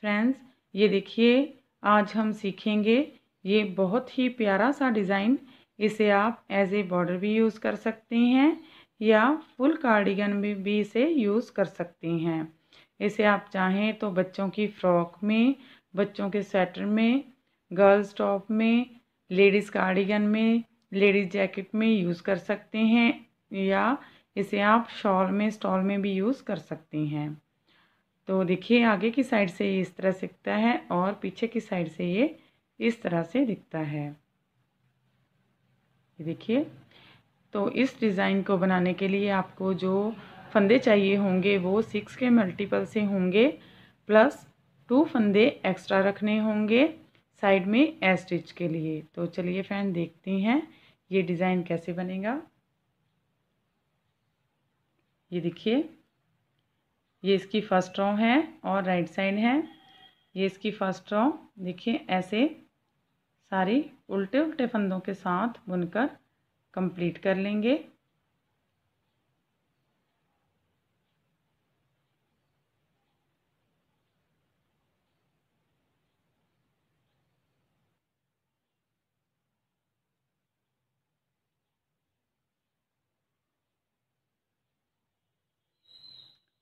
friends ये देखिए आज हम सीखेंगे ये बहुत ही प्यारा सा डिज़ाइन इसे आप एज ए बॉर्डर भी यूज़ कर सकते हैं या फुल कार्डिगन में भी इसे यूज़ कर सकते हैं इसे आप चाहें तो बच्चों की फ़्रॉक में बच्चों के स्वेटर में गर्ल्स टॉप में लेडीज़ कार्डिगन में लेडीज़ जैकेट में यूज़ कर सकते हैं या इसे आप शॉल में स्टॉल में भी यूज़ कर सकते हैं तो देखिए आगे की साइड से ये इस तरह से दिखता है और पीछे की साइड से ये इस तरह से दिखता है देखिए तो इस डिज़ाइन को बनाने के लिए आपको जो फंदे चाहिए होंगे वो सिक्स के मल्टीपल से होंगे प्लस टू फंदे एक्स्ट्रा रखने होंगे साइड में ए स्टिच के लिए तो चलिए फ्रेंड देखती हैं ये डिज़ाइन कैसे बनेगा ये देखिए ये इसकी फर्स्ट रॉ है और राइट साइड है ये इसकी फर्स्ट रॉ देखिए ऐसे सारी उल्टे उल्टे फंदों के साथ बुनकर कंप्लीट कर लेंगे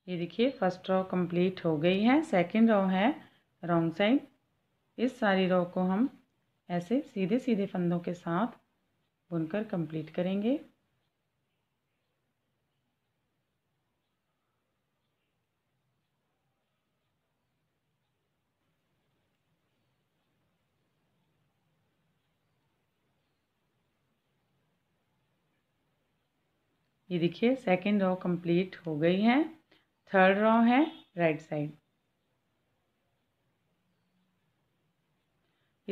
ये देखिए फर्स्ट रॉ कंप्लीट हो गई है सेकंड रॉ है रॉन्ग साइड इस सारी रॉ को हम ऐसे सीधे सीधे फंदों के साथ बुनकर कंप्लीट करेंगे ये देखिए सेकंड रॉ कंप्लीट हो गई है थर्ड रॉ है राइट साइड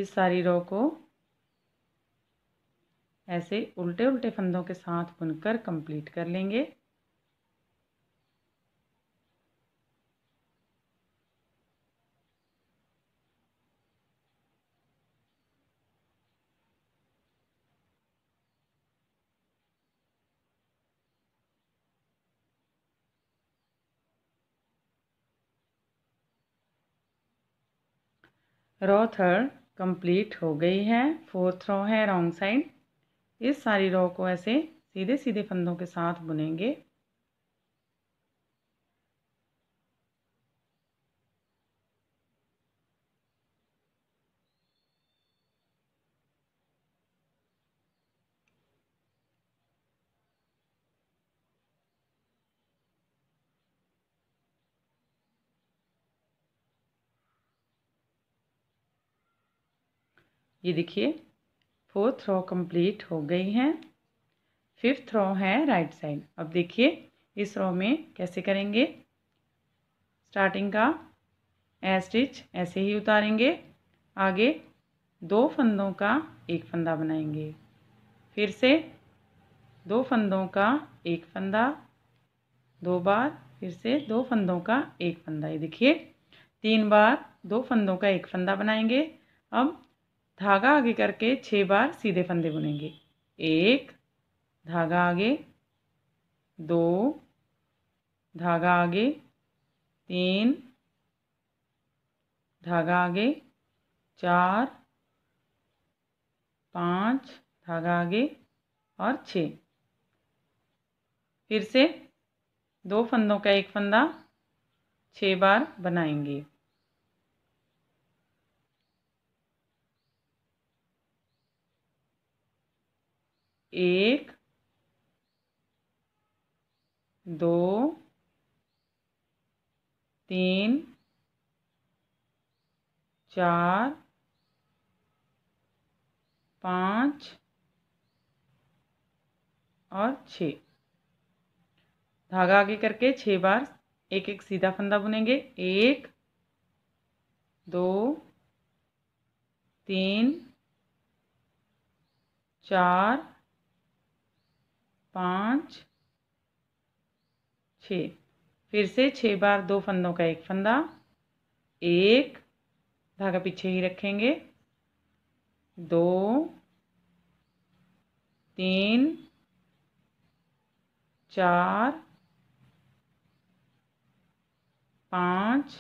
इस सारी रॉ को ऐसे उल्टे उल्टे फंदों के साथ बुनकर कंप्लीट कर लेंगे रो थर्ड कंप्लीट हो गई है फोर्थ रो है रॉन्ग साइड इस सारी रो को ऐसे सीधे सीधे फंदों के साथ बुनेंगे ये देखिए फोर्थ रो कंप्लीट हो गई है फिफ्थ रो है राइट साइड अब देखिए इस रो में कैसे करेंगे स्टार्टिंग का ए स्टिच ऐसे ही उतारेंगे आगे दो फंदों का एक फंदा बनाएंगे फिर से दो फंदों का एक फंदा दो बार फिर से दो फंदों का एक फंदा ये देखिए तीन बार दो फंदों का एक फंदा बनाएंगे अब धागा आगे करके छः बार सीधे फंदे बुनेंगे एक धागा आगे दो धागा आगे तीन धागा आगे चार पाँच धागा आगे और छः फिर से दो फंदों का एक फंदा छः बार बनाएंगे एक दो तीन चार पाँच और छ धागा आगे करके छः बार एक एक सीधा फंदा बुनेंगे एक दो तीन चार पाँच छ फिर से छः बार दो फंदों का एक फंदा एक धागा पीछे ही रखेंगे दो तीन चार पाँच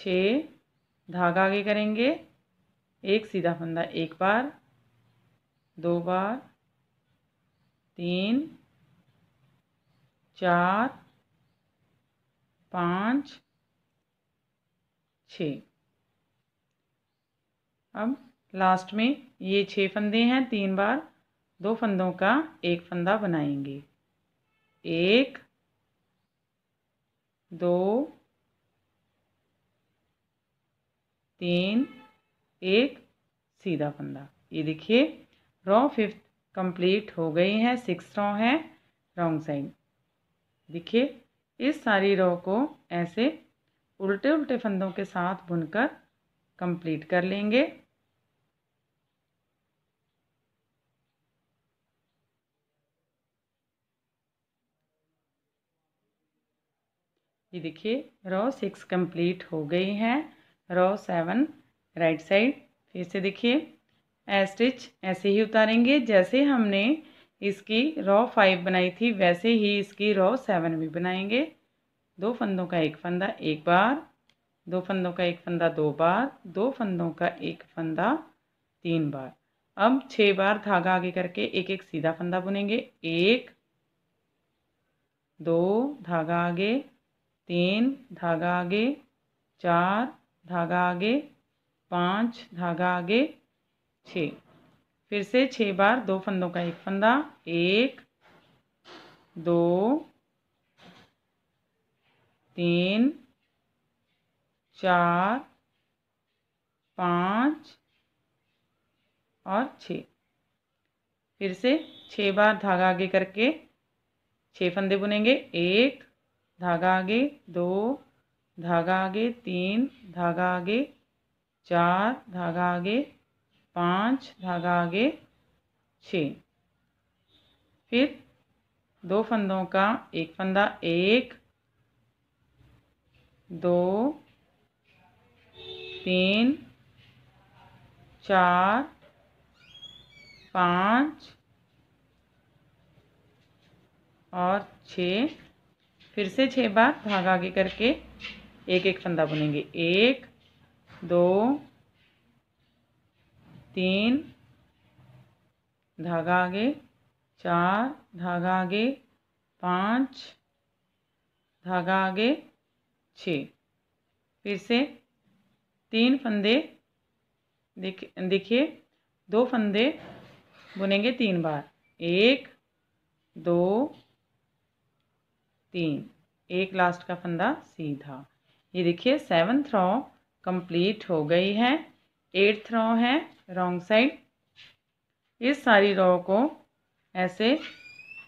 छ धागा आगे करेंगे एक सीधा फंदा एक बार दो बार तीन चार पाँच छ अब लास्ट में ये छः फंदे हैं तीन बार दो फंदों का एक फंदा बनाएंगे एक दो तीन एक सीधा फंदा ये देखिए रॉ फिफ्थ कंप्लीट हो गई हैं सिक्स रॉ है रॉन्ग साइड देखिए इस सारी रॉ को ऐसे उल्टे उल्टे फंदों के साथ बुनकर कंप्लीट कर लेंगे ये देखिए रॉ सिक्स कंप्लीट हो गई है रॉ सेवन राइट साइड फिर से देखिए स्टिच ऐसे ही उतारेंगे जैसे हमने इसकी रॉ फाइव बनाई थी वैसे ही इसकी रॉ सेवन भी बनाएंगे दो फंदों का एक फंदा एक बार दो फंदों का एक फंदा दो बार दो फंदों का एक फंदा तीन बार अब छः बार धागा आगे करके एक एक सीधा फंदा बुनेंगे एक दो धागा आगे तीन धागा आगे चार धागा आगे पाँच धागा आगे छ फिर से छः बार दो फंदों का एक फंदा एक दो तीन चार पाँच और छ फिर से छः बार धागा आगे करके छः फंदे बुनेंगे एक धागा आगे दो धागा आगे तीन धागा आगे चार धागा आगे पाँच धागा आगे छ फिर दो फंदों का एक फंदा एक दो तीन चार पाँच और छः फिर से छः बार धागा आगे करके एक एक फंदा बुनेंगे एक दो तीन धागा आगे चार धागा आगे पाँच धागा आगे छ फिर से तीन फंदे देखिए दो फंदे बुनेंगे तीन बार एक दो तीन एक लास्ट का फंदा सीधा ये देखिए सेवन थ्रॉ कंप्लीट हो गई है एट्थ रॉ है रॉन्ग साइड इस सारी रॉ को ऐसे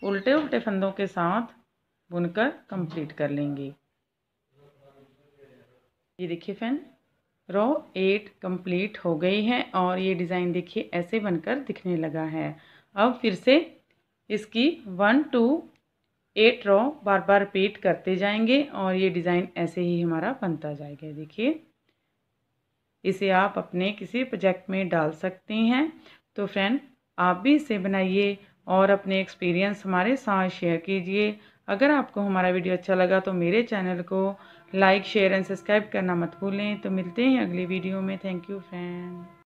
उल्टे उल्टे फंदों के साथ बुनकर कंप्लीट कर लेंगे ये देखिए फैन रॉ एट कंप्लीट हो गई है और ये डिज़ाइन देखिए ऐसे बनकर दिखने लगा है अब फिर से इसकी वन टू एट रॉ बार बार रिपीट करते जाएंगे और ये डिज़ाइन ऐसे ही हमारा बनता जाएगा देखिए इसे आप अपने किसी प्रोजेक्ट में डाल सकती हैं तो फ्रेंड आप भी इसे बनाइए और अपने एक्सपीरियंस हमारे साथ शेयर कीजिए अगर आपको हमारा वीडियो अच्छा लगा तो मेरे चैनल को लाइक शेयर एंड सब्सक्राइब करना मत भूलें तो मिलते हैं अगली वीडियो में थैंक यू फ्रेंड